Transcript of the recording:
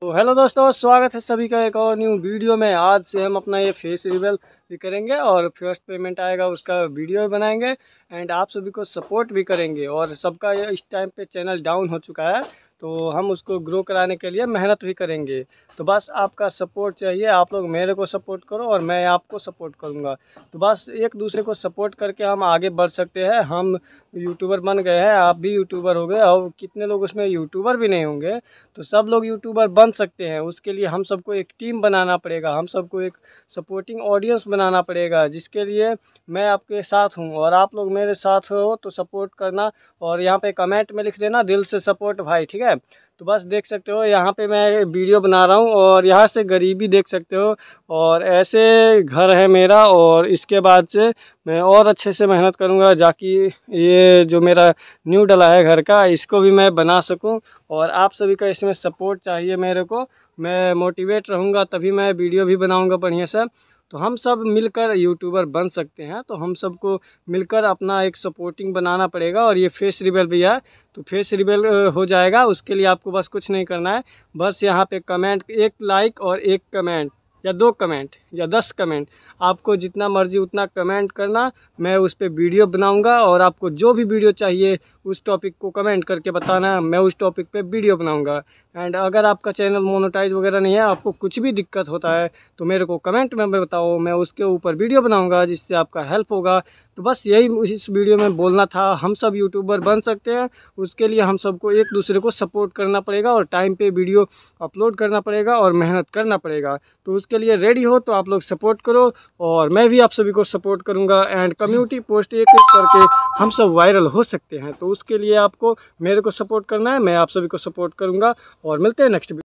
तो हेलो दोस्तों स्वागत है सभी का एक और न्यू वीडियो में आज से हम अपना ये फेस रिवेल भी करेंगे और फर्स्ट पेमेंट आएगा उसका वीडियो भी बनाएंगे एंड आप सभी को सपोर्ट भी करेंगे और सबका ये इस टाइम पे चैनल डाउन हो चुका है तो हम उसको ग्रो कराने के लिए मेहनत भी करेंगे तो बस आपका सपोर्ट चाहिए आप लोग मेरे को सपोर्ट करो और मैं आपको सपोर्ट करूँगा तो बस एक दूसरे को सपोर्ट करके हम आगे बढ़ सकते हैं हम यूट्यूबर तो बन गए हैं आप भी यूट्यूबर हो गए और कितने लोग उसमें यूट्यूबर भी नहीं होंगे तो सब लोग यूट्यूबर बन सकते हैं उसके लिए हम सबको एक टीम बनाना पड़ेगा हम सबको एक सपोर्टिंग ऑडियंस बनाना पड़ेगा जिसके लिए मैं आपके साथ हूँ और आप लोग मेरे साथ हो तो सपोर्ट करना और यहाँ पर कमेंट में लिख देना दिल से सपोर्ट भाई ठीक है तो बस देख सकते हो यहाँ पे मैं वीडियो बना रहा हूँ और यहाँ से गरीबी देख सकते हो और ऐसे घर है मेरा और इसके बाद से मैं और अच्छे से मेहनत करूँगा जाकि ये जो मेरा न्यू डला है घर का इसको भी मैं बना सकूँ और आप सभी का इसमें सपोर्ट चाहिए मेरे को मैं मोटिवेट रहूँगा तभी मैं वीडियो भी बनाऊँगा बढ़िया से तो हम सब मिलकर यूट्यूबर बन सकते हैं तो हम सबको मिलकर अपना एक सपोर्टिंग बनाना पड़ेगा और ये फेस रिबेल भी है तो फेस रिबेल हो जाएगा उसके लिए आपको बस कुछ नहीं करना है बस यहाँ पे कमेंट एक लाइक और एक कमेंट या दो कमेंट या दस कमेंट आपको जितना मर्जी उतना कमेंट करना मैं उस पर वीडियो बनाऊंगा और आपको जो भी वीडियो चाहिए उस टॉपिक को कमेंट करके बताना मैं उस टॉपिक पे वीडियो बनाऊंगा एंड अगर आपका चैनल मोनोटाइज वगैरह नहीं है आपको कुछ भी दिक्कत होता है तो मेरे को कमेंट में बताओ मैं उसके ऊपर वीडियो बनाऊंगा जिससे आपका हेल्प होगा तो बस यही इस वीडियो में बोलना था हम सब यूट्यूबर बन सकते हैं उसके लिए हम सबको एक दूसरे को सपोर्ट करना पड़ेगा और टाइम पे वीडियो अपलोड करना पड़ेगा और मेहनत करना पड़ेगा तो उसके लिए रेडी हो तो आप लोग सपोर्ट करो और मैं भी आप सभी को सपोर्ट करूँगा एंड कम्युनिटी पोस्ट एक एक करके हम सब वायरल हो सकते हैं तो उसके लिए आपको मेरे को सपोर्ट करना है मैं आप सभी को सपोर्ट करूँगा और मिलते हैं नेक्स्ट